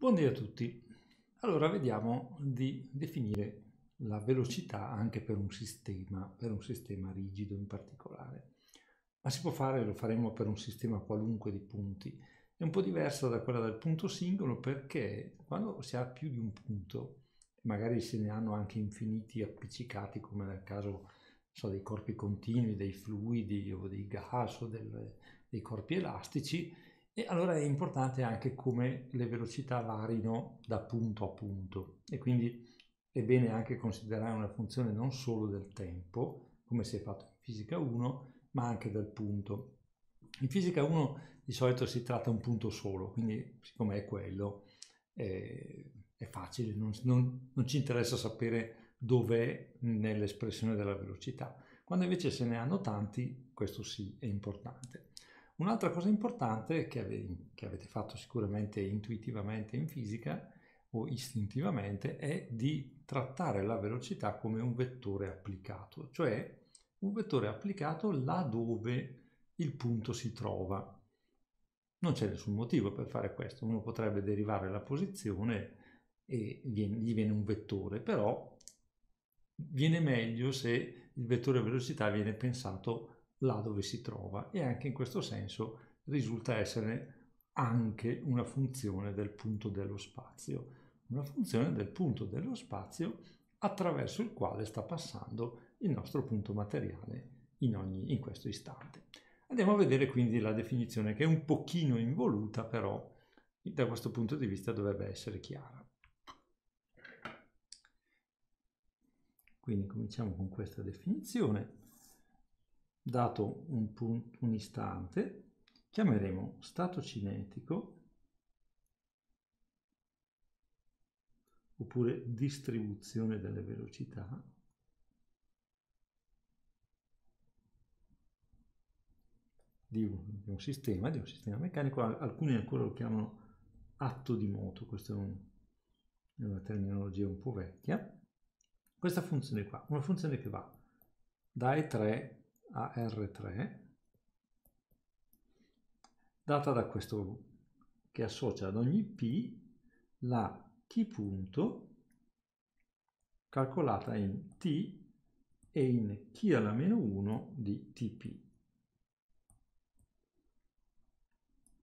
Buongiorno a tutti. Allora vediamo di definire la velocità anche per un sistema, per un sistema rigido in particolare. Ma si può fare, lo faremo per un sistema qualunque di punti. È un po' diversa da quella del punto singolo perché quando si ha più di un punto, magari se ne hanno anche infiniti appiccicati come nel caso so, dei corpi continui, dei fluidi o dei gas o del, dei corpi elastici, e allora è importante anche come le velocità varino da punto a punto e quindi è bene anche considerare una funzione non solo del tempo, come si è fatto in fisica 1, ma anche del punto. In fisica 1 di solito si tratta un punto solo, quindi siccome è quello eh, è facile, non, non, non ci interessa sapere dov'è nell'espressione della velocità. Quando invece se ne hanno tanti, questo sì è importante. Un'altra cosa importante che, ave- che avete fatto sicuramente intuitivamente in fisica o istintivamente è di trattare la velocità come un vettore applicato, cioè un vettore applicato là dove il punto si trova. Non c'è nessun motivo per fare questo, uno potrebbe derivare la posizione e gli viene un vettore, però viene meglio se il vettore velocità viene pensato là dove si trova e anche in questo senso risulta essere anche una funzione del punto dello spazio, una funzione del punto dello spazio attraverso il quale sta passando il nostro punto materiale in, ogni, in questo istante. Andiamo a vedere quindi la definizione che è un pochino involuta però da questo punto di vista dovrebbe essere chiara. Quindi cominciamo con questa definizione dato un, punto, un istante, chiameremo stato cinetico oppure distribuzione delle velocità di un, di un, sistema, di un sistema meccanico, alcuni ancora lo chiamano atto di moto, questa è, un, è una terminologia un po' vecchia. Questa funzione qua, una funzione che va da E3 a R3 data da questo che associa ad ogni P la chi punto calcolata in T e in chi alla meno 1 di TP.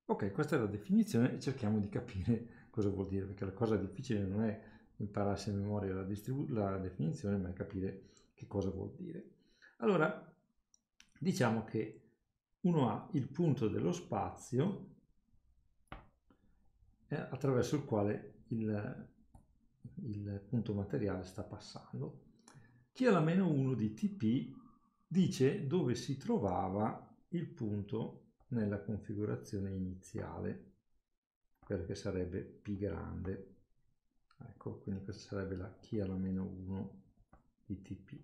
Ok, questa è la definizione e cerchiamo di capire cosa vuol dire, perché la cosa difficile non è impararsi a memoria la, la definizione, ma è capire che cosa vuol dire. Allora, diciamo che uno ha il punto dello spazio eh, attraverso il quale il, il punto materiale sta passando. Chi ha la meno 1 di TP dice dove si trovava il punto nella configurazione iniziale, quella che sarebbe P grande. Ecco, quindi questa sarebbe la chi la meno 1 di TP.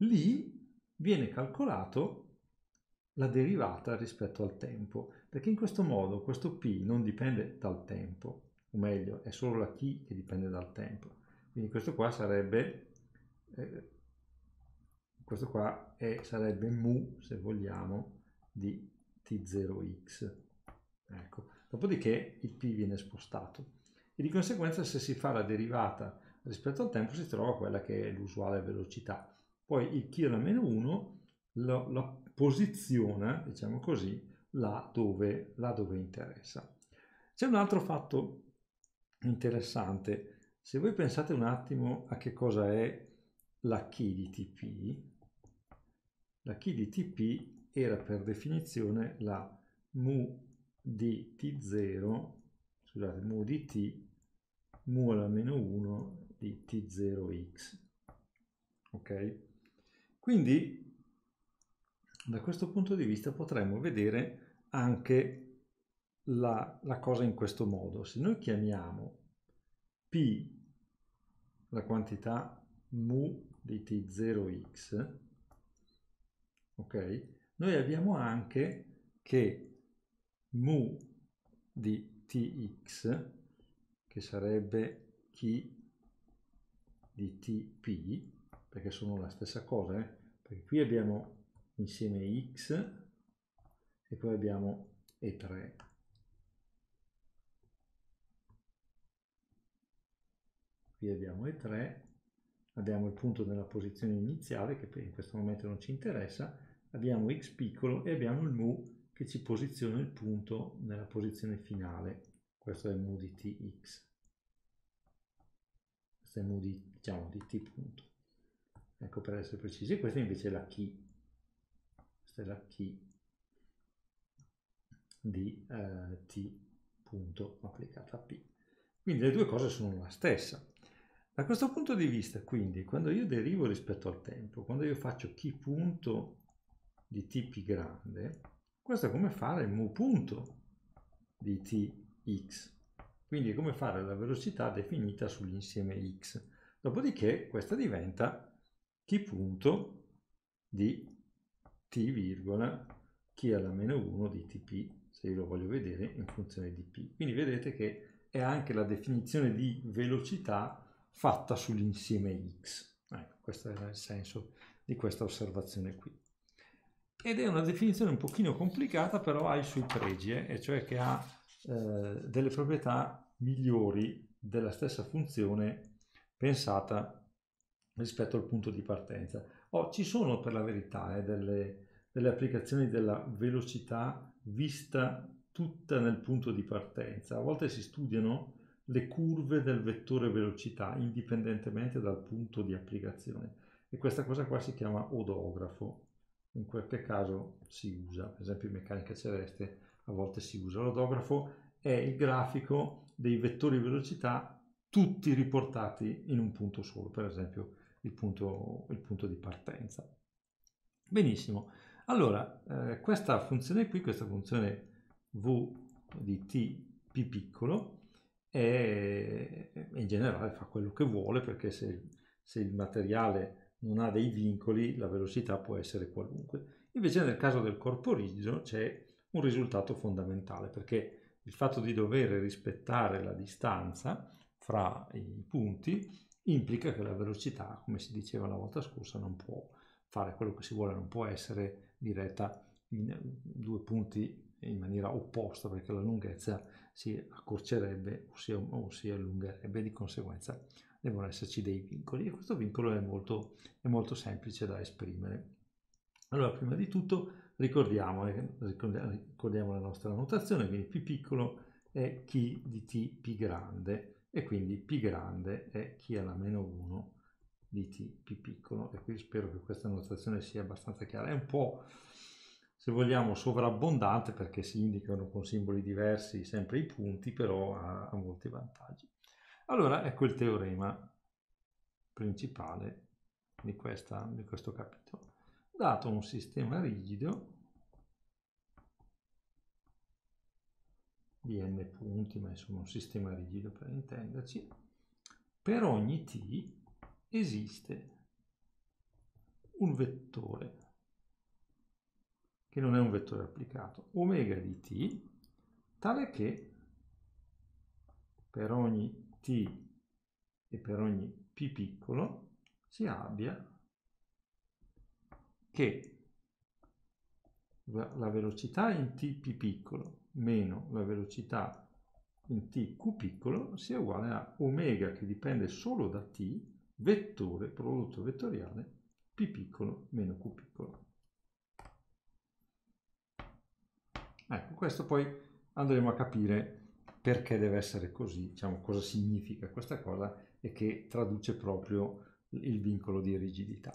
Lì viene calcolato la derivata rispetto al tempo, perché in questo modo questo P non dipende dal tempo, o meglio, è solo la chi che dipende dal tempo. Quindi questo qua sarebbe, eh, questo qua è, sarebbe mu, se vogliamo, di T0x. Ecco. Dopodiché il P viene spostato. E di conseguenza se si fa la derivata rispetto al tempo si trova quella che è l'usuale velocità poi il key alla meno 1 lo, la posiziona, diciamo così, là dove, là dove interessa. C'è un altro fatto interessante, se voi pensate un attimo a che cosa è la key di TP, la key di TP era per definizione la mu di t0, scusate, mu di t, mu alla meno 1 di t0x, ok? Quindi da questo punto di vista potremmo vedere anche la, la cosa in questo modo. Se noi chiamiamo P la quantità mu di t0x, ok? Noi abbiamo anche che mu di tx, che sarebbe chi di tp, perché sono la stessa cosa, eh? perché qui abbiamo insieme x e poi abbiamo e3. Qui abbiamo e3, abbiamo il punto nella posizione iniziale che in questo momento non ci interessa, abbiamo x piccolo e abbiamo il mu che ci posiziona il punto nella posizione finale. Questo è mu di tx. Questo è mu di, diciamo, di t punto ecco per essere precisi, questa invece è la key, questa è la key di eh, t punto applicata a p. Quindi le due cose sono la stessa. Da questo punto di vista, quindi, quando io derivo rispetto al tempo, quando io faccio chi punto di t più grande, questo è come fare mu punto di t x. quindi è come fare la velocità definita sull'insieme x. Dopodiché questa diventa chi punto di t virgola chi alla meno 1 di tp se io lo voglio vedere in funzione di p quindi vedete che è anche la definizione di velocità fatta sull'insieme x ecco questo era il senso di questa osservazione qui ed è una definizione un pochino complicata però ha i suoi pregi eh? e cioè che ha eh, delle proprietà migliori della stessa funzione pensata rispetto al punto di partenza. Oh, ci sono per la verità eh, delle, delle applicazioni della velocità vista tutta nel punto di partenza. A volte si studiano le curve del vettore velocità indipendentemente dal punto di applicazione e questa cosa qua si chiama odografo in qualche caso si usa per esempio in meccanica celeste a volte si usa l'odografo è il grafico dei vettori velocità tutti riportati in un punto solo per esempio il punto, il punto di partenza. Benissimo, allora eh, questa funzione qui, questa funzione v di t p piccolo, è, in generale fa quello che vuole perché se, se il materiale non ha dei vincoli la velocità può essere qualunque. Invece nel caso del corpo rigido c'è un risultato fondamentale perché il fatto di dover rispettare la distanza fra i punti implica che la velocità, come si diceva la volta scorsa, non può fare quello che si vuole, non può essere diretta in due punti in maniera opposta perché la lunghezza si accorcerebbe o si, o si allungherebbe, di conseguenza devono esserci dei vincoli e questo vincolo è molto, è molto semplice da esprimere. Allora, prima di tutto ricordiamo, eh, ricordiamo la nostra notazione, quindi p piccolo è chi di t più grande e quindi P grande è chi alla meno 1 di T, P piccolo, e qui spero che questa notazione sia abbastanza chiara. È un po', se vogliamo, sovrabbondante perché si indicano con simboli diversi sempre i punti, però ha, ha molti vantaggi. Allora, ecco il teorema principale di, questa, di questo capitolo. Dato un sistema rigido, di n punti, ma insomma un sistema rigido per intenderci, per ogni t esiste un vettore che non è un vettore applicato, omega di t, tale che per ogni t e per ogni p piccolo si abbia che la velocità in t p piccolo meno la velocità in t q piccolo sia uguale a omega che dipende solo da t vettore prodotto vettoriale p piccolo meno q piccolo. Ecco, questo poi andremo a capire perché deve essere così, diciamo cosa significa questa cosa e che traduce proprio il vincolo di rigidità.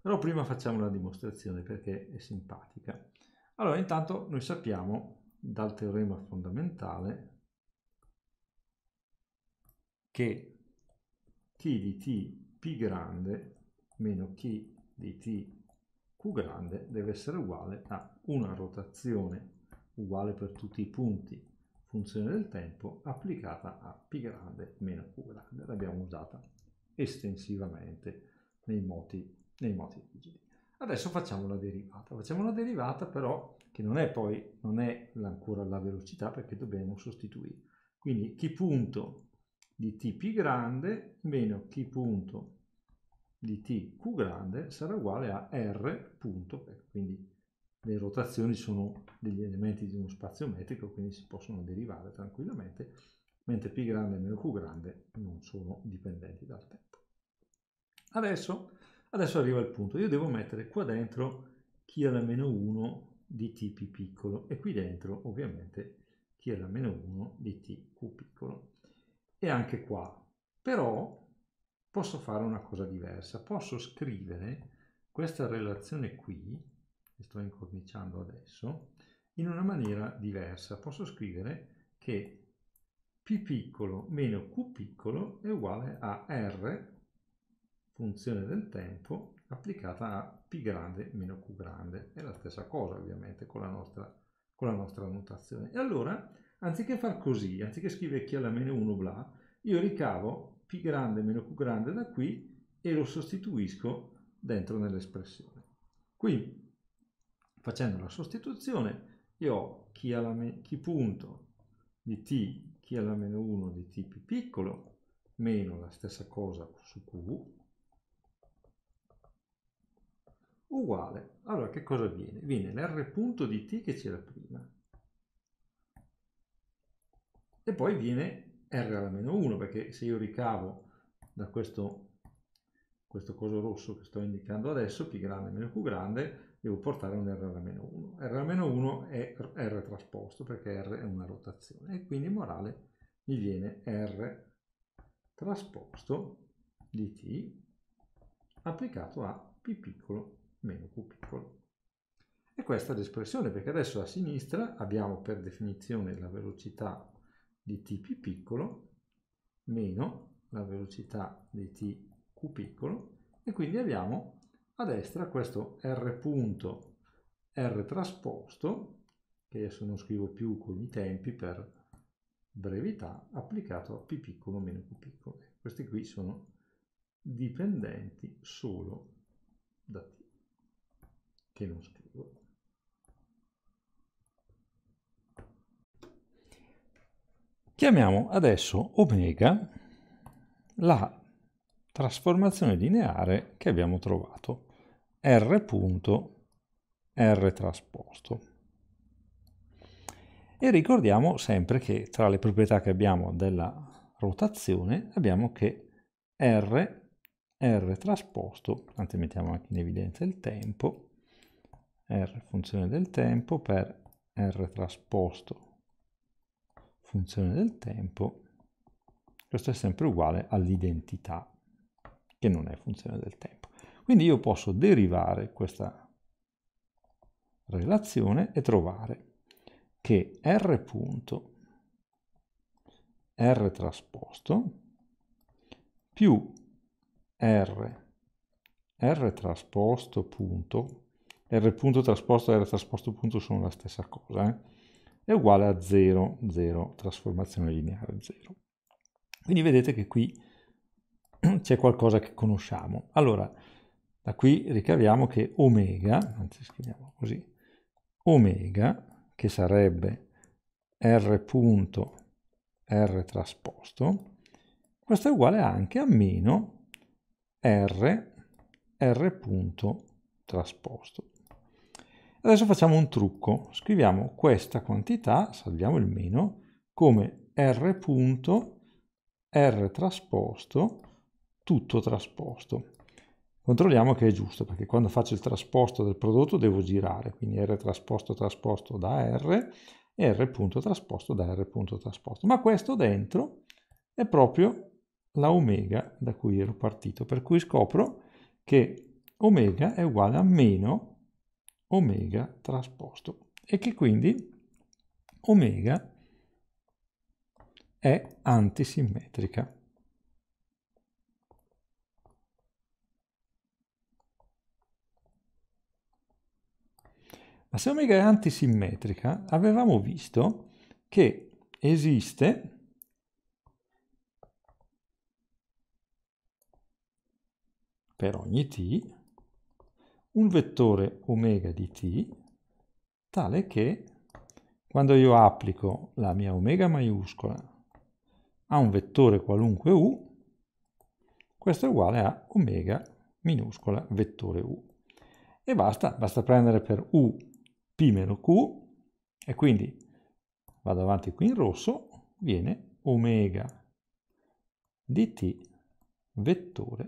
Però prima facciamo una dimostrazione perché è simpatica. Allora, intanto noi sappiamo dal teorema fondamentale che t di t p grande meno t di t q grande deve essere uguale a una rotazione uguale per tutti i punti funzione del tempo applicata a p grande meno q grande l'abbiamo usata estensivamente nei moti, nei moti rigidi Adesso facciamo la derivata, facciamo una derivata però che non è poi, non è ancora la velocità perché dobbiamo sostituire. Quindi chi punto di t più grande meno chi punto di t q grande sarà uguale a r punto, quindi le rotazioni sono degli elementi di uno spazio metrico, quindi si possono derivare tranquillamente, mentre p grande meno q grande non sono dipendenti dal tempo. Adesso Adesso arriva il punto, io devo mettere qua dentro chi è la meno 1 di t più piccolo e qui dentro ovviamente chi è la meno 1 di t più piccolo. E anche qua, però posso fare una cosa diversa, posso scrivere questa relazione qui, che sto incorniciando adesso, in una maniera diversa, posso scrivere che p piccolo meno q piccolo è uguale a r funzione del tempo applicata a P grande meno Q grande. È la stessa cosa ovviamente con la nostra, con la nostra notazione. E allora, anziché far così, anziché scrivere chi alla meno 1 bla, io ricavo P grande meno Q grande da qui e lo sostituisco dentro nell'espressione. Qui, facendo la sostituzione, io ho chi, alla chi punto di t chi alla meno 1 di t più piccolo meno la stessa cosa su q uguale. Allora che cosa viene? Viene l'R punto di t che c'era prima e poi viene R alla meno 1 perché se io ricavo da questo, questo coso rosso che sto indicando adesso, P grande meno Q grande, devo portare un R alla meno 1. R alla meno 1 è R trasposto perché R è una rotazione e quindi morale mi viene R trasposto di T applicato a P piccolo meno Q piccolo. E questa è l'espressione, perché adesso a sinistra abbiamo per definizione la velocità di t più piccolo meno la velocità di t Tq piccolo e quindi abbiamo a destra questo R punto R trasposto, che adesso non scrivo più con i tempi per brevità, applicato a P piccolo meno Q piccolo. Questi qui sono dipendenti solo da T che non scrivo. Chiamiamo adesso omega la trasformazione lineare che abbiamo trovato, r punto r trasposto. E ricordiamo sempre che tra le proprietà che abbiamo della rotazione abbiamo che r, r trasposto, anzi mettiamo anche in evidenza il tempo, r funzione del tempo per r trasposto funzione del tempo, questo è sempre uguale all'identità, che non è funzione del tempo. Quindi io posso derivare questa relazione e trovare che r punto r trasposto più r r trasposto punto r punto trasposto e r trasposto punto sono la stessa cosa, eh? è uguale a 0, 0, trasformazione lineare 0. Quindi vedete che qui c'è qualcosa che conosciamo. Allora, da qui ricaviamo che omega, anzi scriviamo così, omega, che sarebbe r punto r trasposto, questo è uguale anche a meno r, r punto trasposto. Adesso facciamo un trucco. Scriviamo questa quantità, salviamo il meno, come R punto R trasposto, tutto trasposto. Controlliamo che è giusto, perché quando faccio il trasposto del prodotto devo girare, quindi R trasposto trasposto da R e R punto trasposto da R punto trasposto. Ma questo dentro è proprio la omega da cui ero partito, per cui scopro che omega è uguale a meno omega trasposto e che quindi omega è antisimmetrica. Ma se omega è antisimmetrica, avevamo visto che esiste per ogni t un vettore omega di t tale che quando io applico la mia omega maiuscola a un vettore qualunque u, questo è uguale a omega minuscola vettore u. E basta, basta prendere per u p meno q e quindi vado avanti qui in rosso, viene omega di t vettore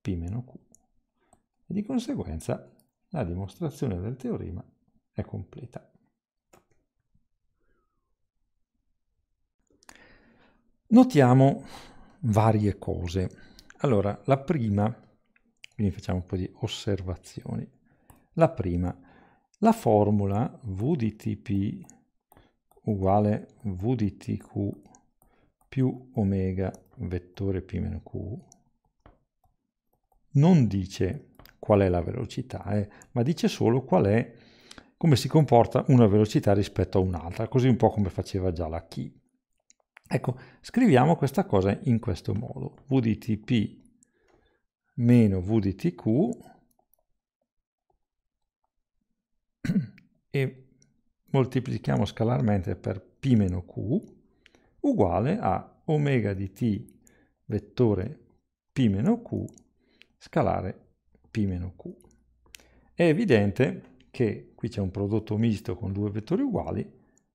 p meno q. Di conseguenza la dimostrazione del teorema è completa. Notiamo varie cose. Allora, la prima, quindi facciamo un po' di osservazioni. La prima, la formula V di Tp uguale V di Tq più omega vettore P meno Q non dice qual è la velocità, eh, ma dice solo qual è, come si comporta una velocità rispetto a un'altra, così un po' come faceva già la key. Ecco, scriviamo questa cosa in questo modo, vdtp meno vdtq e moltiplichiamo scalarmente per p meno q uguale a omega di t vettore p meno q scalare P-Q, è evidente che qui c'è un prodotto misto con due vettori uguali,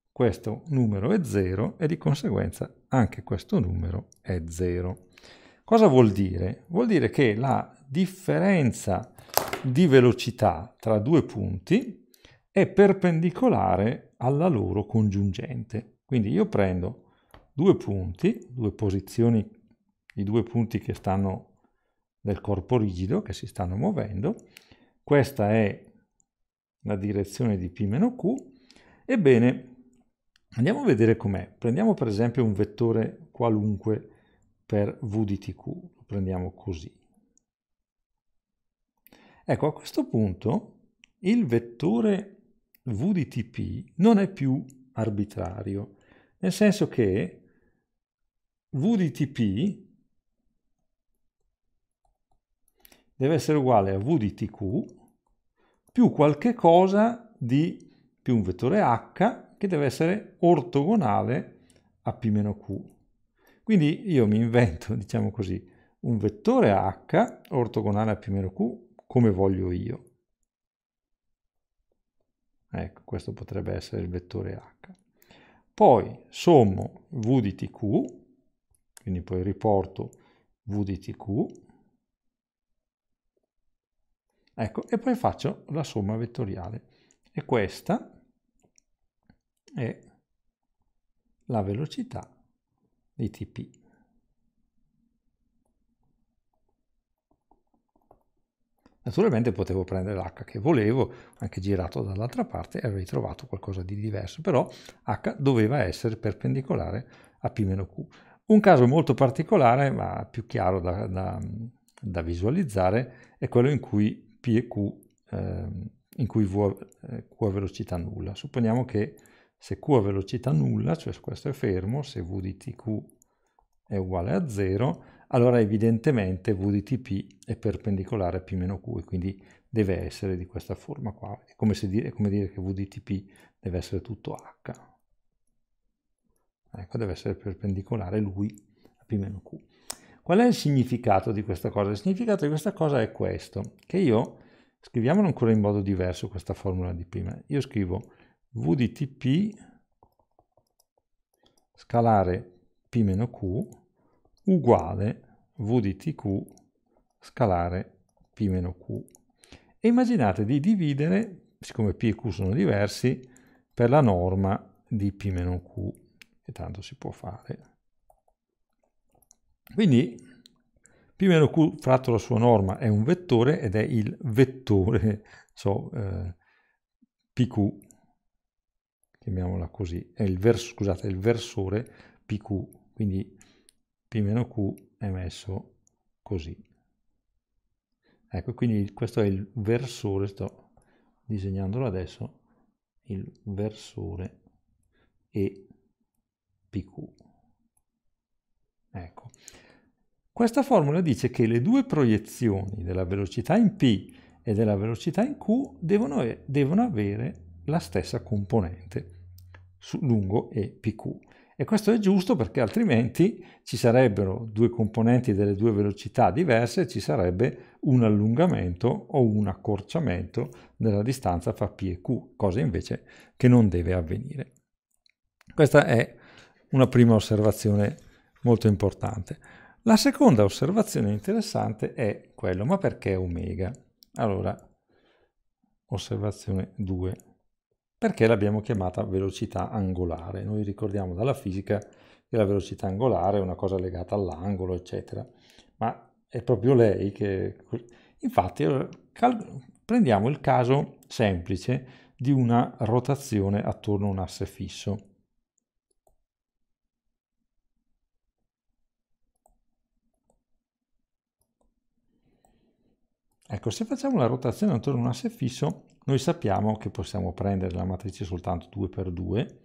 questo numero è 0 e di conseguenza anche questo numero è 0. Cosa vuol dire? Vuol dire che la differenza di velocità tra due punti è perpendicolare alla loro congiungente. Quindi io prendo due punti, due posizioni, i due punti che stanno del corpo rigido che si stanno muovendo. Questa è la direzione di P-Q. Ebbene, andiamo a vedere com'è. Prendiamo per esempio un vettore qualunque per V di TQ. Lo prendiamo così. Ecco, a questo punto il vettore V di TP non è più arbitrario, nel senso che V di TP deve essere uguale a v di tq più qualche cosa di più un vettore h che deve essere ortogonale a p-q. Quindi io mi invento, diciamo così, un vettore h ortogonale a p-q come voglio io. Ecco, questo potrebbe essere il vettore h. Poi sommo v di tq, quindi poi riporto v di tq Ecco, e poi faccio la somma vettoriale. E questa è la velocità di TP. Naturalmente potevo prendere l'H che volevo, anche girato dall'altra parte e avrei trovato qualcosa di diverso, però H doveva essere perpendicolare a P-Q. Un caso molto particolare, ma più chiaro da, da, da visualizzare, è quello in cui P e Q eh, in cui v, eh, Q ha velocità nulla. Supponiamo che se Q ha velocità nulla, cioè questo è fermo, se V di TQ è uguale a 0, allora evidentemente V di TP è perpendicolare a P meno Q e quindi deve essere di questa forma qua. È come, dire, è come dire che V di TP deve essere tutto H. Ecco, deve essere perpendicolare lui a P meno Q. Qual è il significato di questa cosa? Il significato di questa cosa è questo, che io, scriviamolo ancora in modo diverso questa formula di prima, io scrivo v di tp scalare p-q uguale v di tq scalare p-q. E immaginate di dividere, siccome p e q sono diversi, per la norma di p-q, che tanto si può fare. Quindi più meno Q fratto la sua norma è un vettore ed è il vettore so, eh, PQ, chiamiamola così, è il, verso, scusate, è il versore PQ, quindi P meno Q è messo così. Ecco, quindi questo è il versore, sto disegnandolo adesso, il versore e PQ. Ecco. Questa formula dice che le due proiezioni della velocità in P e della velocità in Q devono, devono avere la stessa componente su lungo e PQ. E questo è giusto perché altrimenti ci sarebbero due componenti delle due velocità diverse, e ci sarebbe un allungamento o un accorciamento della distanza fra P e Q, cosa invece che non deve avvenire. Questa è una prima osservazione molto importante. La seconda osservazione interessante è quello, ma perché omega? Allora, osservazione 2, perché l'abbiamo chiamata velocità angolare? Noi ricordiamo dalla fisica che la velocità angolare è una cosa legata all'angolo, eccetera, ma è proprio lei che... Infatti, eh, prendiamo il caso semplice di una rotazione attorno a un asse fisso. Ecco, se facciamo la rotazione attorno a un asse fisso, noi sappiamo che possiamo prendere la matrice soltanto 2x2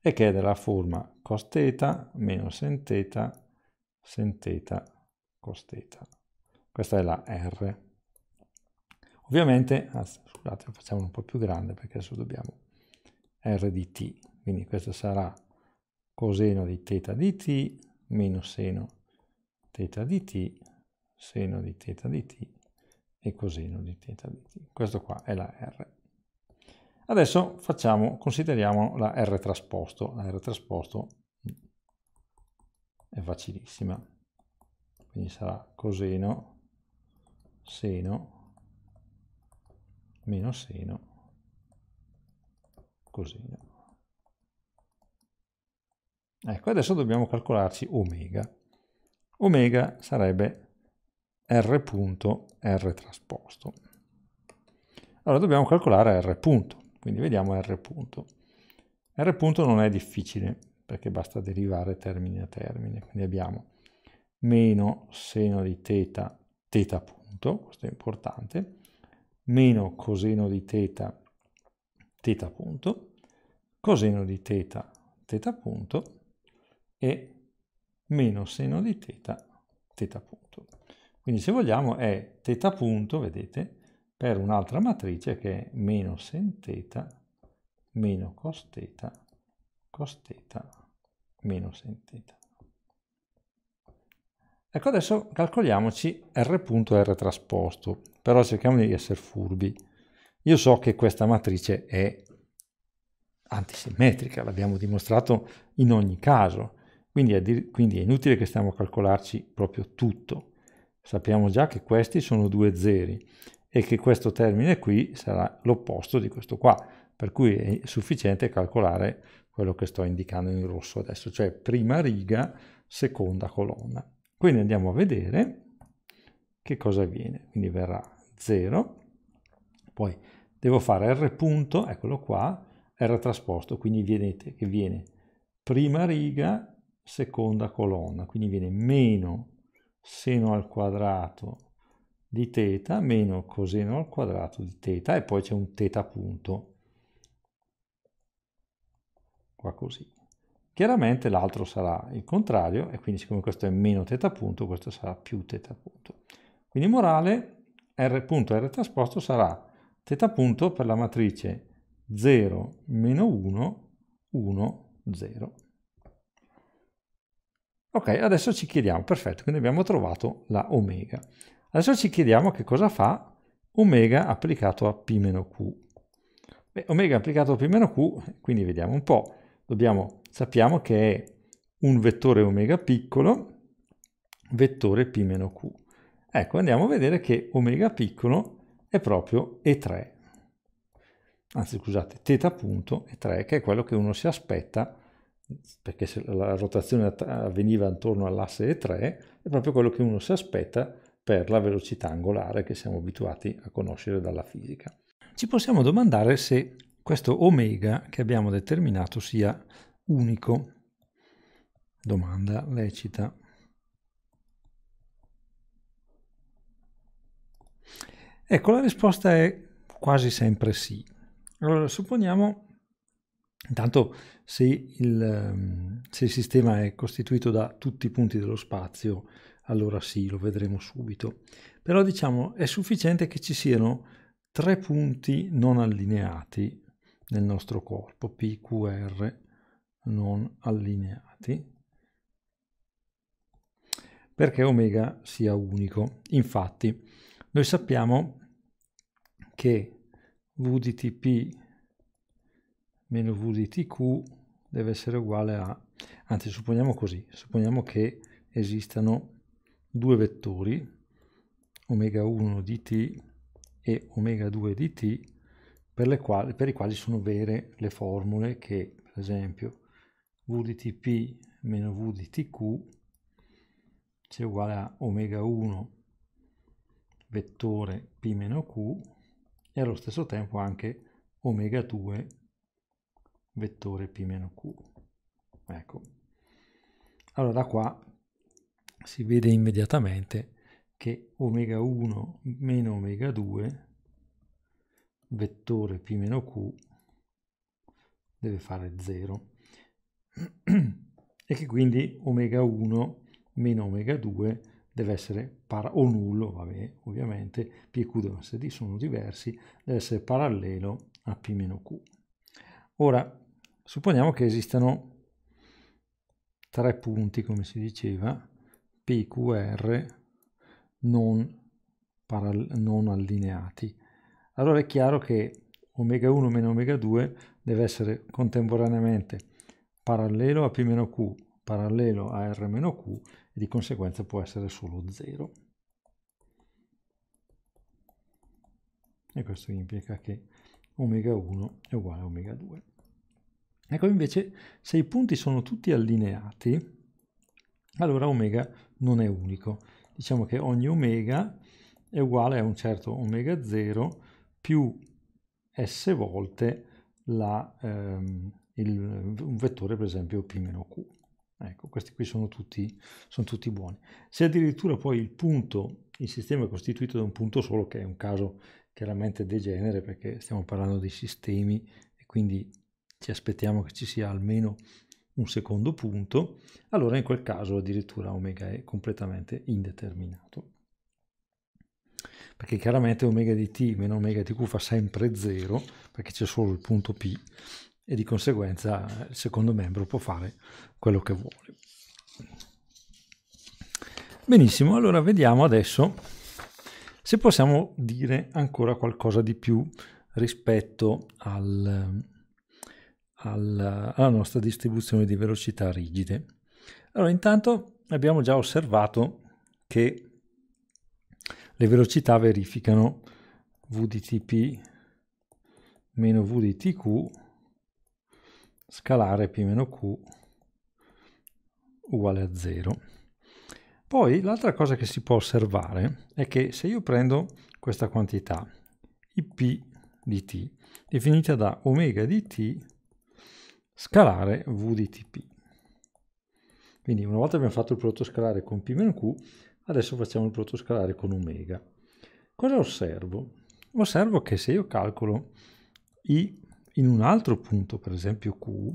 e che è della forma cos θ meno sen θ sen θ cos θ. Questa è la R. Ovviamente, anzi, scusate, facciamo un po' più grande perché adesso dobbiamo R di t, quindi questo sarà coseno di θ di t meno seno θ di t seno di θ di t e coseno di teta di t. Questo qua è la R. Adesso facciamo, consideriamo la R trasposto. La R trasposto mm, è facilissima. Quindi sarà coseno, seno, meno seno, coseno. Ecco, adesso dobbiamo calcolarci omega. Omega sarebbe R punto R trasposto. Allora dobbiamo calcolare r punto, quindi vediamo r punto. r punto non è difficile perché basta derivare termine a termine, quindi abbiamo meno seno di teta, teta punto, questo è importante, meno coseno di teta, teta punto, coseno di teta, teta punto e meno seno di teta, teta punto. Quindi se vogliamo è θ punto, vedete, per un'altra matrice che è meno sen teta meno cos θ cos θ meno sen teta. Ecco adesso calcoliamoci R punto R trasposto, però cerchiamo di essere furbi. Io so che questa matrice è antisimmetrica, l'abbiamo dimostrato in ogni caso, quindi è, quindi è inutile che stiamo a calcolarci proprio tutto. Sappiamo già che questi sono due zeri e che questo termine qui sarà l'opposto di questo qua, per cui è sufficiente calcolare quello che sto indicando in rosso adesso, cioè prima riga, seconda colonna. Quindi andiamo a vedere che cosa avviene. Quindi verrà 0, poi devo fare R punto, eccolo qua, R trasposto, quindi vedete che viene prima riga, seconda colonna, quindi viene meno seno al quadrato di teta meno coseno al quadrato di teta e poi c'è un teta punto. Qua così. Chiaramente l'altro sarà il contrario e quindi siccome questo è meno teta punto, questo sarà più teta punto. Quindi morale R punto R trasposto sarà teta punto per la matrice 0, meno 1, 1, 0. Ok, adesso ci chiediamo, perfetto, quindi abbiamo trovato la omega. Adesso ci chiediamo che cosa fa omega applicato a P-Q. Beh, omega applicato a P-Q, quindi vediamo un po', Dobbiamo, sappiamo che è un vettore omega piccolo, vettore P-Q. Ecco, andiamo a vedere che omega piccolo è proprio E3, anzi scusate, θ punto E3, che è quello che uno si aspetta perché la rotazione avveniva attorno all'asse 3, è proprio quello che uno si aspetta per la velocità angolare che siamo abituati a conoscere dalla fisica. Ci possiamo domandare se questo omega che abbiamo determinato sia unico. Domanda lecita. Ecco, la risposta è quasi sempre sì. Allora, supponiamo Intanto se il, ehm, se il, sistema è costituito da tutti i punti dello spazio, allora sì, lo vedremo subito. Però diciamo è sufficiente che ci siano tre punti non allineati nel nostro corpo, PQR non allineati, perché omega sia unico. Infatti noi sappiamo che V di T, P, meno v di tq deve essere uguale a, anzi supponiamo così, supponiamo che esistano due vettori, omega 1 di t e omega 2 di t, per, quali, per i quali sono vere le formule che, per esempio, v di tp meno v di tq sia uguale a omega 1 vettore p meno q e allo stesso tempo anche omega 2 vettore P meno Q. Ecco. Allora da qua si vede immediatamente che omega 1 meno omega 2 vettore P meno Q deve fare 0 e che quindi omega 1 meno omega 2 deve essere para- o nullo, vabbè, ovviamente P e Q devono essere, di sono diversi, deve essere parallelo a P meno Q. Ora, Supponiamo che esistano tre punti, come si diceva, PQR non, non allineati. Allora è chiaro che omega 1 meno omega 2 deve essere contemporaneamente parallelo a P meno Q, parallelo a R meno Q e di conseguenza può essere solo 0. E questo implica che omega 1 è uguale a omega 2. Ecco invece se i punti sono tutti allineati, allora omega non è unico. Diciamo che ogni omega è uguale a un certo omega 0 più s volte la, ehm, il, un vettore per esempio p meno q. Ecco, questi qui sono tutti, sono tutti buoni. Se addirittura poi il punto, il sistema è costituito da un punto solo, che è un caso chiaramente degenere perché stiamo parlando di sistemi e quindi ci aspettiamo che ci sia almeno un secondo punto, allora in quel caso addirittura omega è completamente indeterminato. Perché chiaramente omega di t meno omega di q fa sempre 0, perché c'è solo il punto p, e di conseguenza il secondo membro può fare quello che vuole. Benissimo, allora vediamo adesso se possiamo dire ancora qualcosa di più rispetto al, alla, alla nostra distribuzione di velocità rigide. Allora, intanto abbiamo già osservato che le velocità verificano v di tp meno v di tq scalare p meno q uguale a 0. Poi l'altra cosa che si può osservare è che se io prendo questa quantità, ip di t, definita da omega di t scalare VDTP. Quindi una volta abbiamo fatto il prodotto scalare con P-Q, adesso facciamo il prodotto scalare con omega. Cosa osservo? Osservo che se io calcolo I in un altro punto, per esempio Q,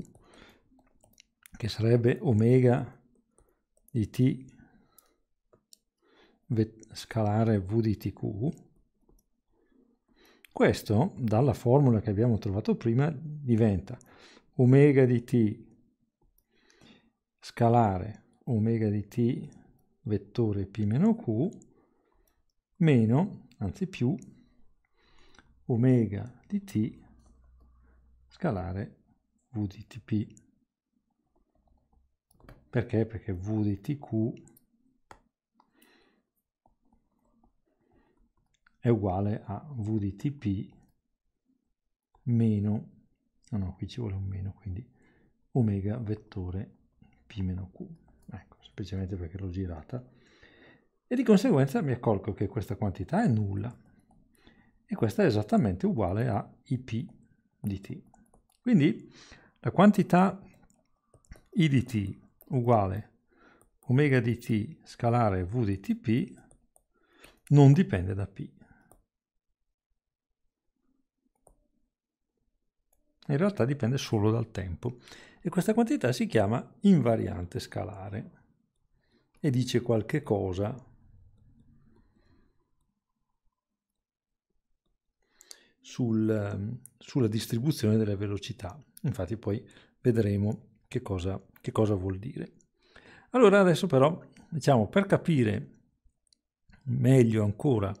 che sarebbe omega di t scalare v di tq, questo dalla formula che abbiamo trovato prima diventa omega di t scalare omega di t vettore p meno q meno, anzi più, omega di t scalare v di tp. Perché? Perché v di tq è uguale a v di tp meno no no qui ci vuole un meno quindi omega vettore p meno q ecco semplicemente perché l'ho girata e di conseguenza mi accorgo che questa quantità è nulla e questa è esattamente uguale a ip di t quindi la quantità i di t uguale omega di t scalare v di tp non dipende da p in realtà dipende solo dal tempo e questa quantità si chiama invariante scalare e dice qualche cosa sul, ehm, sulla distribuzione delle velocità. Infatti poi vedremo che cosa, che cosa vuol dire. Allora adesso però, diciamo, per capire meglio ancora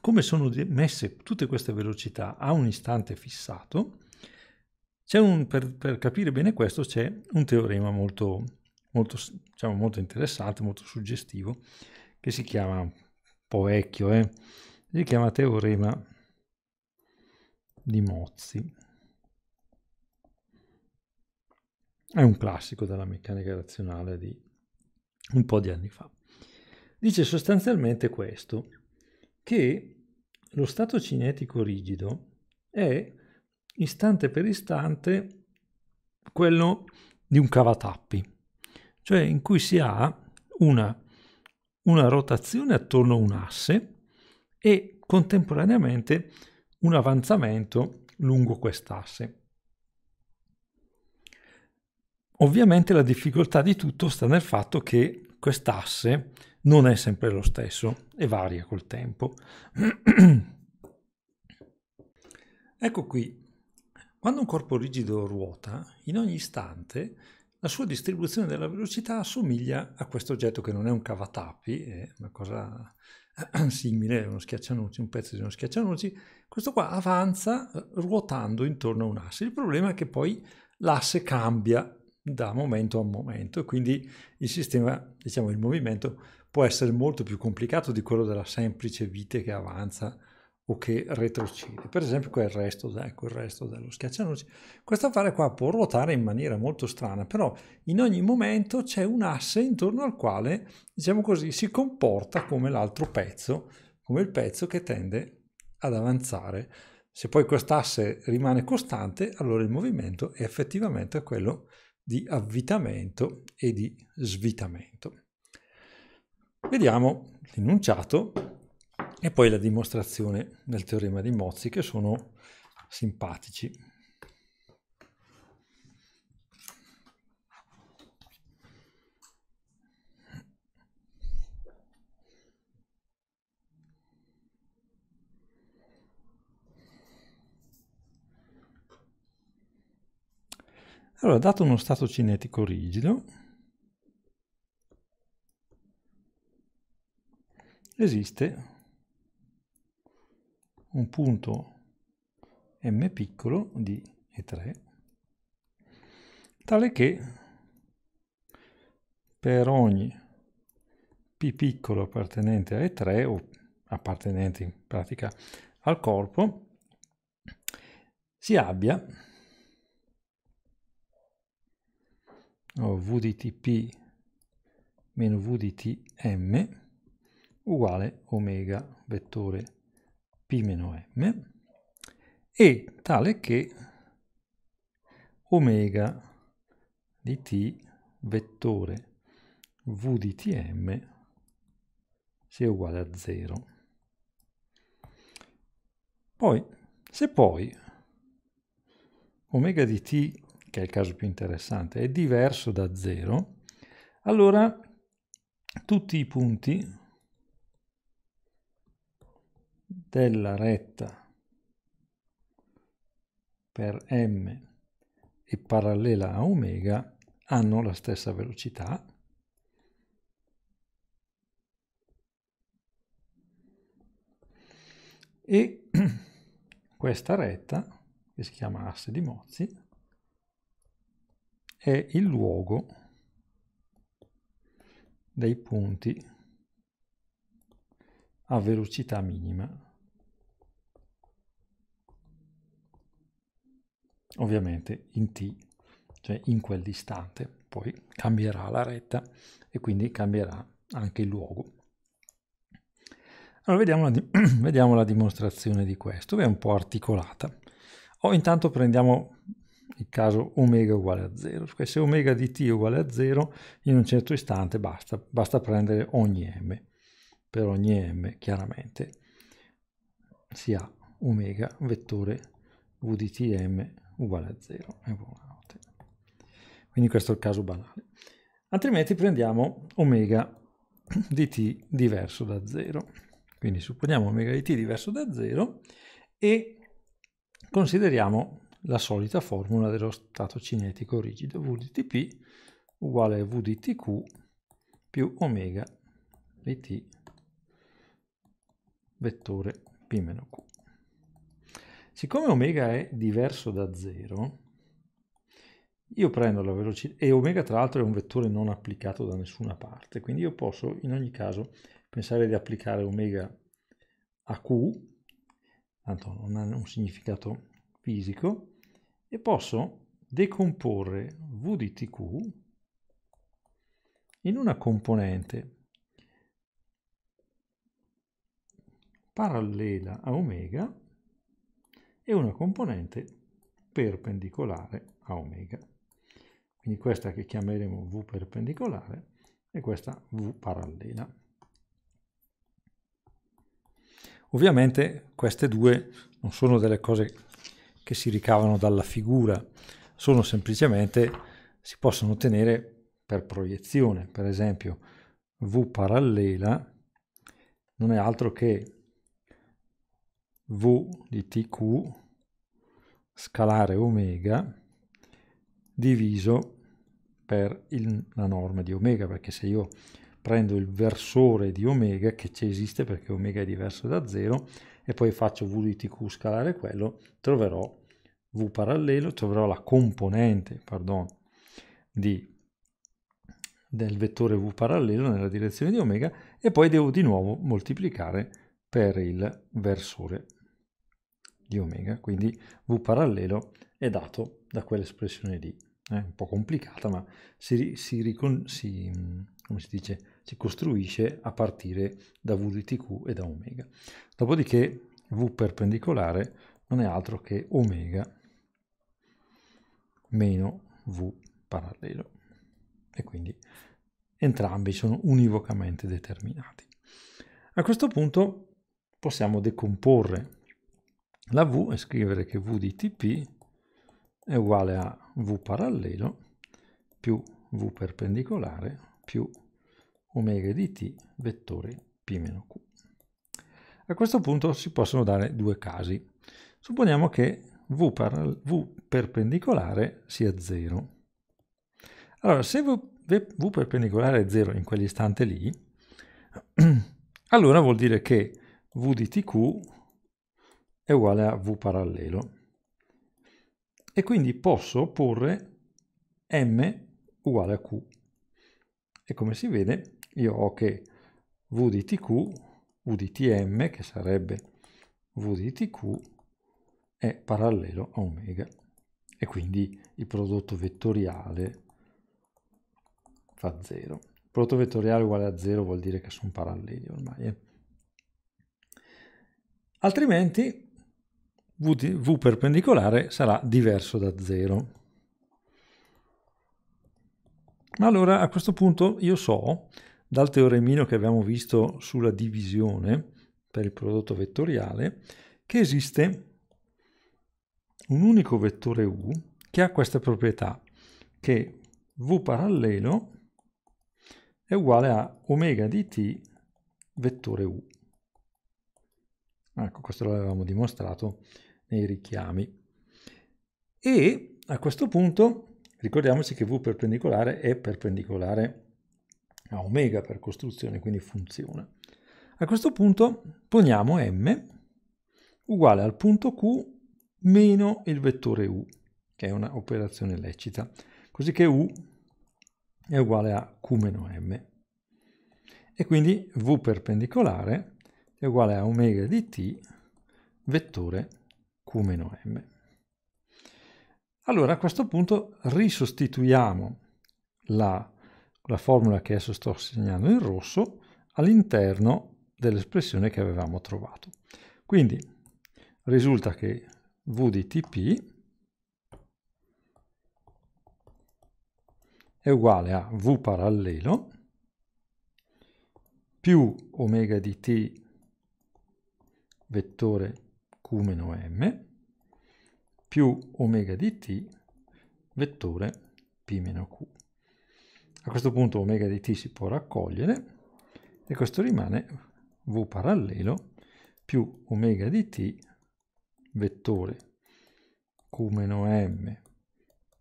come sono messe tutte queste velocità a un istante fissato, un, per, per, capire bene questo c'è un teorema molto, molto, diciamo, molto interessante, molto suggestivo, che si chiama un po' vecchio, eh? si chiama teorema di Mozzi. È un classico della meccanica razionale di un po' di anni fa. Dice sostanzialmente questo che lo stato cinetico rigido è istante per istante quello di un cavatappi, cioè in cui si ha una, una rotazione attorno a un asse e contemporaneamente un avanzamento lungo quest'asse. Ovviamente la difficoltà di tutto sta nel fatto che quest'asse non è sempre lo stesso e varia col tempo. ecco qui, quando un corpo rigido ruota, in ogni istante la sua distribuzione della velocità assomiglia a questo oggetto che non è un cavatappi, è una cosa simile, è uno schiaccianoci, un pezzo di uno schiaccianoci, questo qua avanza eh, ruotando intorno a un asse. Il problema è che poi l'asse cambia da momento a momento e quindi il sistema, diciamo il movimento può essere molto più complicato di quello della semplice vite che avanza o che retrocede. Per esempio quel resto, ecco, il resto dello schiaccianoci. Questo affare qua può ruotare in maniera molto strana, però in ogni momento c'è un asse intorno al quale, diciamo così, si comporta come l'altro pezzo, come il pezzo che tende ad avanzare. Se poi quest'asse rimane costante, allora il movimento è effettivamente quello di avvitamento e di svitamento. Vediamo l'enunciato e poi la dimostrazione del teorema di Mozzi che sono simpatici. Allora, dato uno stato cinetico rigido, esiste un punto m piccolo di E3 tale che per ogni P piccolo appartenente a E3 o appartenente in pratica al corpo si abbia v di Tp meno v di T M uguale omega vettore p meno m e tale che omega di t vettore v di tm sia uguale a 0. Poi, se poi omega di t, che è il caso più interessante, è diverso da 0, allora tutti i punti della retta per m e parallela a omega hanno la stessa velocità e questa retta che si chiama asse di Mozzi è il luogo dei punti a velocità minima. Ovviamente in t, cioè in quell'istante, poi cambierà la retta e quindi cambierà anche il luogo. Allora vediamo la, vediamo la dimostrazione di questo, è un po' articolata. O intanto prendiamo il caso omega uguale a 0, perché se omega di t uguale a 0, in un certo istante basta, basta prendere ogni m per ogni m chiaramente si ha omega vettore v di t m uguale a 0 e buonanotte. Quindi questo è il caso banale. Altrimenti prendiamo omega di t diverso da 0. Quindi supponiamo omega di t diverso da 0 e consideriamo la solita formula dello stato cinetico rigido v di tp uguale a v di tq più omega di t vettore P-Q. Siccome omega è diverso da 0, io prendo la velocità, e omega tra l'altro è un vettore non applicato da nessuna parte, quindi io posso in ogni caso pensare di applicare omega a Q, tanto non ha un significato fisico, e posso decomporre V di TQ in una componente parallela a omega e una componente perpendicolare a omega. Quindi questa che chiameremo V perpendicolare e questa V parallela. Ovviamente queste due non sono delle cose che si ricavano dalla figura, sono semplicemente, si possono ottenere per proiezione. Per esempio V parallela non è altro che V di TQ scalare omega diviso per il, la norma di omega, perché se io prendo il versore di omega che esiste perché omega è diverso da 0 e poi faccio V di TQ scalare quello, troverò V parallelo, troverò la componente, pardon, di del vettore v parallelo nella direzione di omega e poi devo di nuovo moltiplicare per il versore di omega, quindi V parallelo è dato da quell'espressione lì. È un po' complicata, ma si, si, si, si, dice, si costruisce a partire da V di TQ e da omega. Dopodiché V perpendicolare non è altro che omega meno V parallelo. E quindi entrambi sono univocamente determinati. A questo punto possiamo decomporre la V e scrivere che V di TP è uguale a V parallelo più V perpendicolare più omega di T vettore P-Q. A questo punto si possono dare due casi. Supponiamo che V, v perpendicolare sia 0. Allora, se v, v perpendicolare è 0 in quell'istante lì, allora vuol dire che V di TQ è uguale a V parallelo. E quindi posso porre M uguale a Q. E come si vede io ho che V di TQ, V di Tm, che sarebbe V di TQ, è parallelo a omega. E quindi il prodotto vettoriale fa 0. prodotto vettoriale uguale a 0 vuol dire che sono paralleli ormai. Eh? Altrimenti v, di, v perpendicolare sarà diverso da 0. Ma allora a questo punto io so dal teoremino che abbiamo visto sulla divisione per il prodotto vettoriale che esiste un unico vettore u che ha questa proprietà che v parallelo è uguale a omega di t vettore u. Ecco, questo l'avevamo dimostrato nei richiami. E a questo punto ricordiamoci che V perpendicolare è perpendicolare a omega per costruzione, quindi funziona. A questo punto poniamo M uguale al punto Q meno il vettore U, che è un'operazione lecita, così che U è uguale a Q meno M. E quindi V perpendicolare è uguale a omega di T vettore meno M. Allora a questo punto risostituiamo la, la formula che adesso sto segnando in rosso all'interno dell'espressione che avevamo trovato. Quindi risulta che V di Tp è uguale a V parallelo più omega di t vettore Q M più omega di T vettore P meno Q. A questo punto omega di T si può raccogliere e questo rimane V parallelo più omega di T vettore Q meno M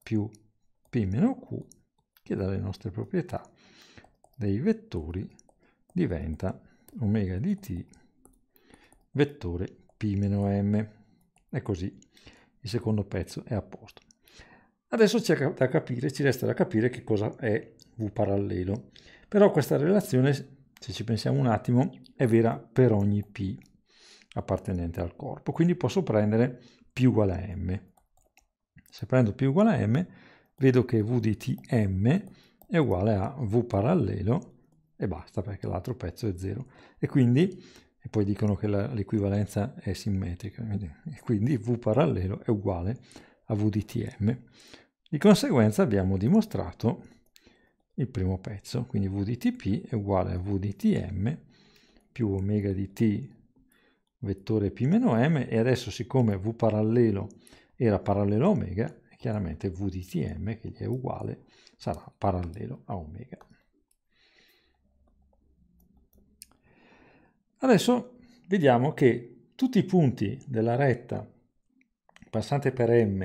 più P meno Q che dalle nostre proprietà dei vettori diventa omega di t vettore P-M e così il secondo pezzo è a posto. Adesso c'è da capire, ci resta da capire che cosa è V parallelo, però questa relazione, se ci pensiamo un attimo, è vera per ogni P appartenente al corpo, quindi posso prendere P uguale a M. Se prendo P uguale a M, vedo che V di Tm è uguale a V parallelo e basta perché l'altro pezzo è 0 e quindi e poi dicono che la, l'equivalenza è simmetrica, e quindi V parallelo è uguale a V di Tm. Di conseguenza abbiamo dimostrato il primo pezzo, quindi V di Tp è uguale a V di Tm più omega di T vettore P meno M e adesso siccome V parallelo era parallelo a omega, chiaramente V di Tm che gli è uguale sarà parallelo a omega. Adesso vediamo che tutti i punti della retta passante per m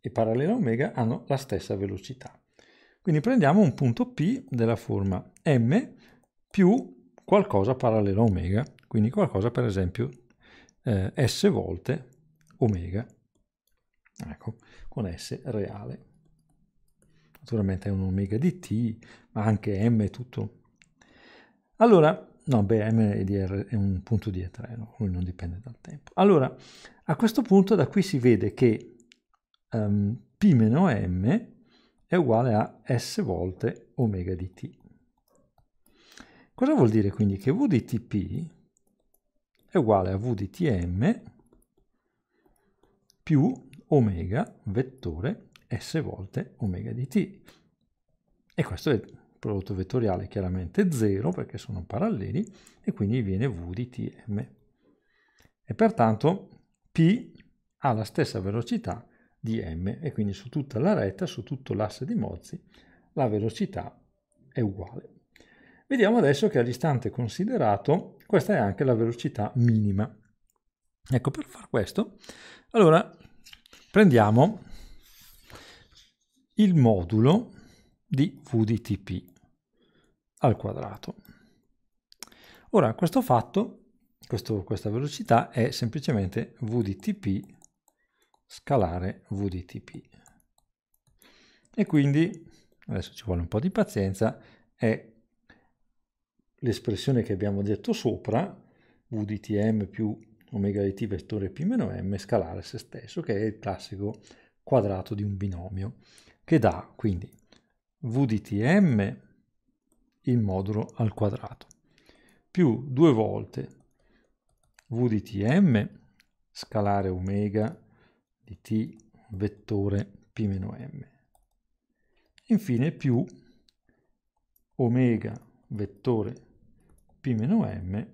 e parallela a omega hanno la stessa velocità. Quindi prendiamo un punto P della forma m più qualcosa parallela a omega, quindi qualcosa per esempio eh, s volte omega, ecco, con s reale. Naturalmente è un omega di t, ma anche m è tutto. Allora, No, beh, MDR è un punto di etreno, quindi non dipende dal tempo. Allora, a questo punto da qui si vede che um, P meno M è uguale a S volte omega di T. Cosa vuol dire quindi? Che V di Tp è uguale a V di Tm più omega vettore S volte omega di T. E questo è prodotto vettoriale chiaramente 0 perché sono paralleli e quindi viene v di tm. E pertanto p ha la stessa velocità di m e quindi su tutta la retta, su tutto l'asse di Mozzi, la velocità è uguale. Vediamo adesso che all'istante considerato questa è anche la velocità minima. Ecco, per far questo, allora prendiamo il modulo di V di Tp al quadrato. Ora, questo fatto, questo, questa velocità, è semplicemente v di tp scalare v di tp. E quindi, adesso ci vuole un po' di pazienza, è l'espressione che abbiamo detto sopra, v di tm più omega di t vettore p meno m scalare se stesso, che è il classico quadrato di un binomio, che dà quindi v di tm il modulo al quadrato, più due volte v di tm scalare omega di t vettore p meno m. Infine più omega vettore p meno m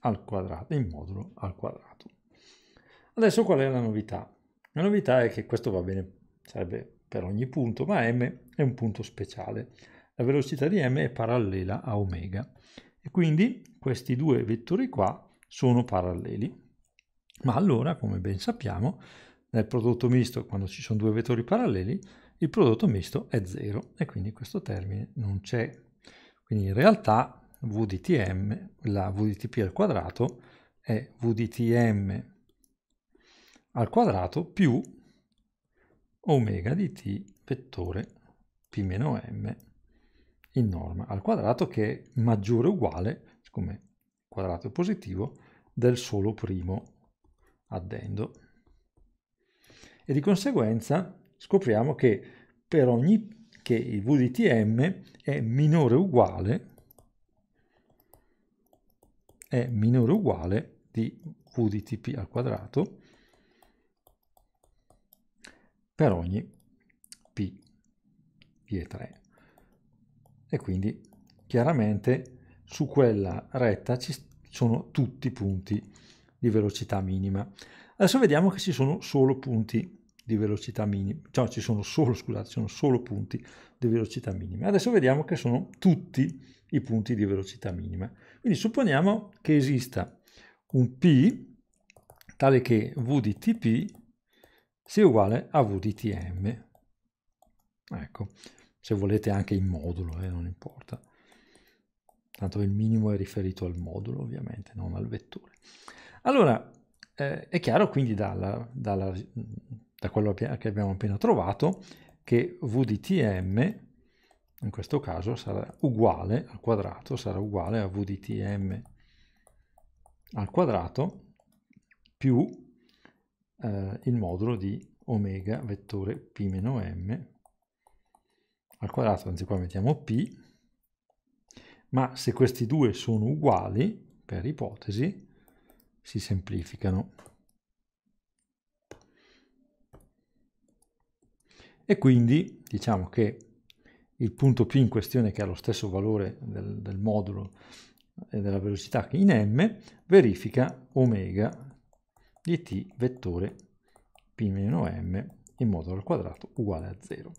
al quadrato, in modulo al quadrato. Adesso qual è la novità? La novità è che questo va bene, sarebbe per ogni punto, ma m è un punto speciale la velocità di m è parallela a omega e quindi questi due vettori qua sono paralleli. Ma allora, come ben sappiamo, nel prodotto misto, quando ci sono due vettori paralleli, il prodotto misto è 0 e quindi questo termine non c'è. Quindi in realtà v di tm, la v di tp al quadrato, è v di tm al quadrato più omega di t vettore p meno m in norma al quadrato che è maggiore o uguale, siccome il quadrato è positivo, del solo primo addendo. E di conseguenza scopriamo che per ogni che il v di tm è minore o uguale è minore o uguale di v di tp al quadrato per ogni p, p 3 e quindi chiaramente su quella retta ci sono tutti i punti di velocità minima. Adesso vediamo che ci sono solo punti di velocità minima, cioè ci sono solo, scusate, sono solo punti di velocità minima. Adesso vediamo che sono tutti i punti di velocità minima. Quindi supponiamo che esista un P tale che V di Tp sia uguale a V di Tm. Ecco, se volete anche in modulo, eh, non importa. Tanto il minimo è riferito al modulo ovviamente, non al vettore. Allora, eh, è chiaro quindi dalla, dalla, da quello che abbiamo appena trovato che v di tm, in questo caso, sarà uguale al quadrato, sarà uguale a v di tm al quadrato più eh, il modulo di omega vettore p m al quadrato, anzi qua mettiamo P, ma se questi due sono uguali, per ipotesi, si semplificano. E quindi diciamo che il punto P in questione, che ha lo stesso valore del, del modulo e della velocità che in m, verifica omega di t vettore p-m in modulo al quadrato uguale a 0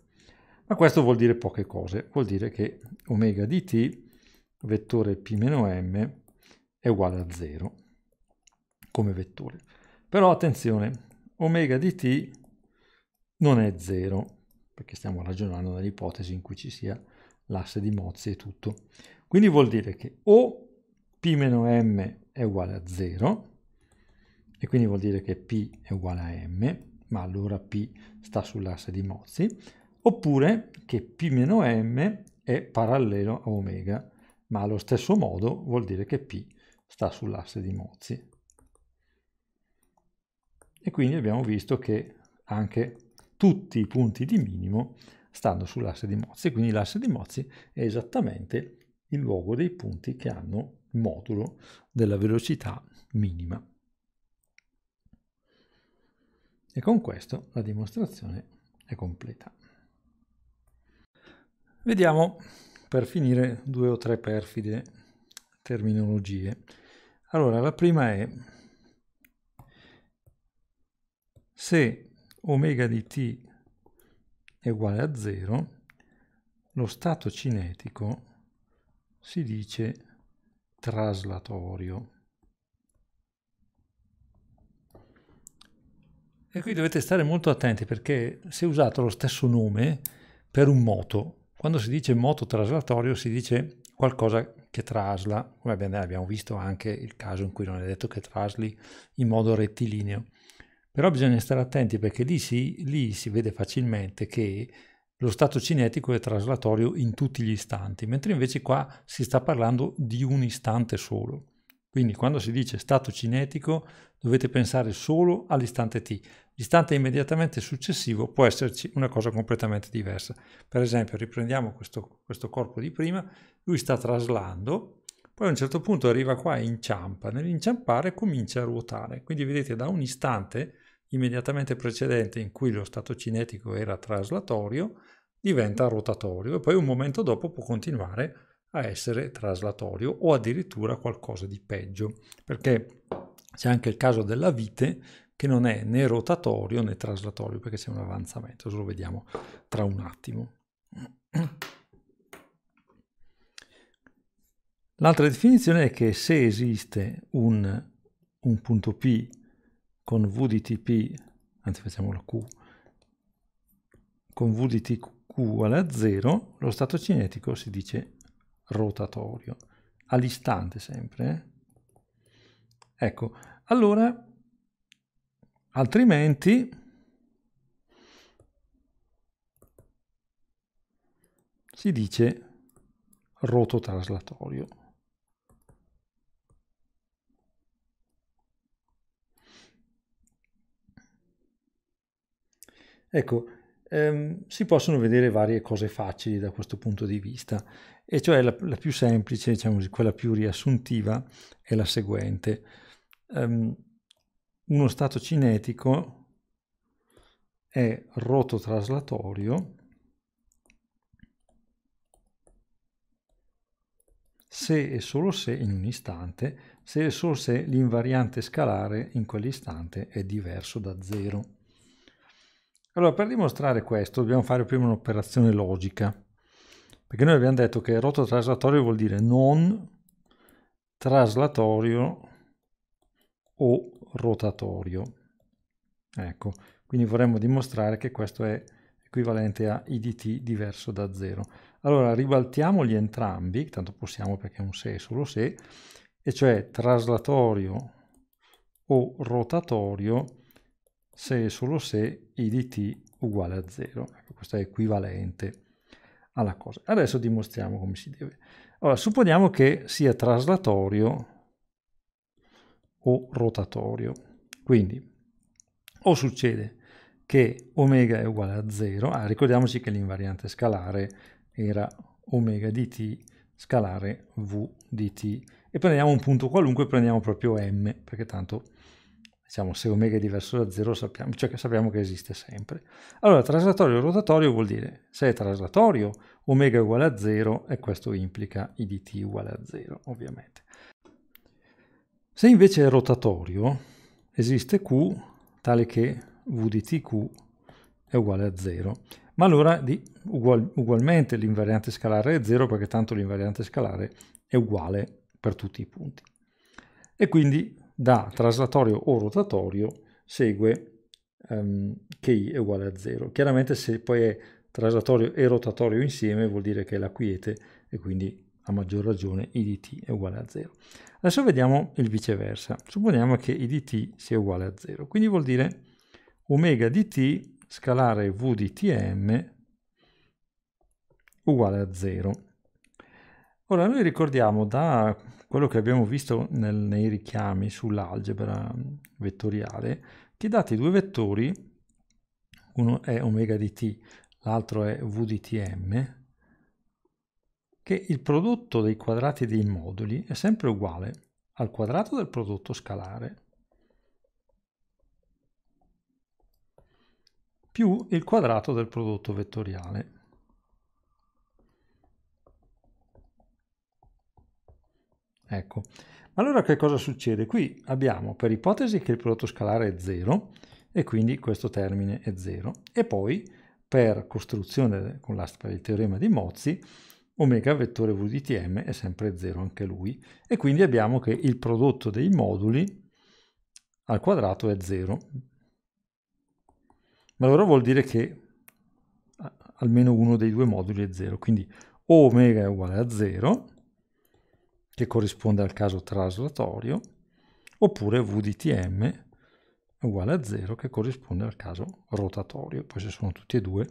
ma questo vuol dire poche cose, vuol dire che omega di t, vettore p-m, è uguale a 0 come vettore. Però attenzione, omega di t non è 0, perché stiamo ragionando nell'ipotesi in cui ci sia l'asse di Mozzi e tutto. Quindi vuol dire che o p-m è uguale a 0, e quindi vuol dire che p è uguale a m, ma allora p sta sull'asse di Mozzi, oppure che P meno M è parallelo a omega, ma allo stesso modo vuol dire che P sta sull'asse di Mozzi. E quindi abbiamo visto che anche tutti i punti di minimo stanno sull'asse di Mozzi, quindi l'asse di Mozzi è esattamente il luogo dei punti che hanno il modulo della velocità minima. E con questo la dimostrazione è completa. Vediamo per finire due o tre perfide terminologie. Allora, la prima è se omega di t è uguale a 0, lo stato cinetico si dice traslatorio. E qui dovete stare molto attenti perché se usato lo stesso nome per un moto, quando si dice moto traslatorio si dice qualcosa che trasla, come abbiamo visto anche il caso in cui non è detto che trasli in modo rettilineo. Però bisogna stare attenti perché lì si, lì si vede facilmente che lo stato cinetico è traslatorio in tutti gli istanti, mentre invece qua si sta parlando di un istante solo. Quindi quando si dice stato cinetico dovete pensare solo all'istante t, L'istante immediatamente successivo può esserci una cosa completamente diversa. Per esempio, riprendiamo questo, questo corpo di prima, lui sta traslando, poi a un certo punto arriva qua e inciampa, nell'inciampare comincia a ruotare. Quindi vedete da un istante immediatamente precedente in cui lo stato cinetico era traslatorio diventa rotatorio e poi un momento dopo può continuare a essere traslatorio o addirittura qualcosa di peggio perché c'è anche il caso della vite che non è né rotatorio né traslatorio perché c'è un avanzamento, lo vediamo tra un attimo. L'altra definizione è che se esiste un, un punto P con V di Tp, anzi facciamo la Q, con V di Tq uguale a 0, lo stato cinetico si dice rotatorio, all'istante sempre. Eh. Ecco, allora altrimenti si dice rototraslatorio. Ecco, ehm, si possono vedere varie cose facili da questo punto di vista, e cioè la, la più semplice, diciamo così, quella più riassuntiva, è la seguente. Um, uno stato cinetico è rototraslatorio se e solo se in un istante, se e solo se l'invariante scalare in quell'istante è diverso da zero. Allora, per dimostrare questo dobbiamo fare prima un'operazione logica, perché noi abbiamo detto che rototraslatorio vuol dire non traslatorio o rotatorio. Ecco, quindi vorremmo dimostrare che questo è equivalente a idt diverso da 0. Allora ribaltiamoli entrambi, tanto possiamo perché è un se solo se, e cioè traslatorio o rotatorio se e solo se idt uguale a 0. Ecco, questo è equivalente alla cosa. Adesso dimostriamo come si deve. Allora, supponiamo che sia traslatorio o rotatorio. Quindi o succede che omega è uguale a 0, ah, ricordiamoci che l'invariante scalare era omega di t scalare v di t e prendiamo un punto qualunque, prendiamo proprio m, perché tanto diciamo se omega è diverso da 0 sappiamo, cioè sappiamo che esiste sempre. Allora traslatorio rotatorio vuol dire se è traslatorio omega è uguale a 0 e questo implica i dt uguale a 0 ovviamente. Se invece è rotatorio, esiste Q tale che V di T TQ è uguale a 0. Ma allora di, ugual, ugualmente l'invariante scalare è 0 perché tanto l'invariante scalare è uguale per tutti i punti. E quindi da traslatorio o rotatorio segue um, che I è uguale a 0. Chiaramente se poi è traslatorio e rotatorio insieme vuol dire che è la quiete e quindi a maggior ragione i di t è uguale a 0. Adesso vediamo il viceversa. Supponiamo che i di t sia uguale a 0, quindi vuol dire omega di t scalare v di tm uguale a 0. Ora noi ricordiamo da quello che abbiamo visto nel, nei richiami sull'algebra vettoriale che dati due vettori, uno è omega di t, l'altro è v di tm, che il prodotto dei quadrati dei moduli è sempre uguale al quadrato del prodotto scalare più il quadrato del prodotto vettoriale. Ecco, allora che cosa succede? Qui abbiamo per ipotesi che il prodotto scalare è 0 e quindi questo termine è 0 e poi per costruzione con l'asta del teorema di Mozzi omega vettore v di tm è sempre 0 anche lui e quindi abbiamo che il prodotto dei moduli al quadrato è 0. Ma allora vuol dire che almeno uno dei due moduli è 0, quindi o omega è uguale a 0, che corrisponde al caso traslatorio, oppure v di tm è uguale a 0, che corrisponde al caso rotatorio. Poi se sono tutti e due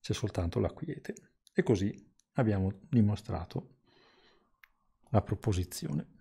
c'è soltanto la quiete. E così abbiamo dimostrato la proposizione.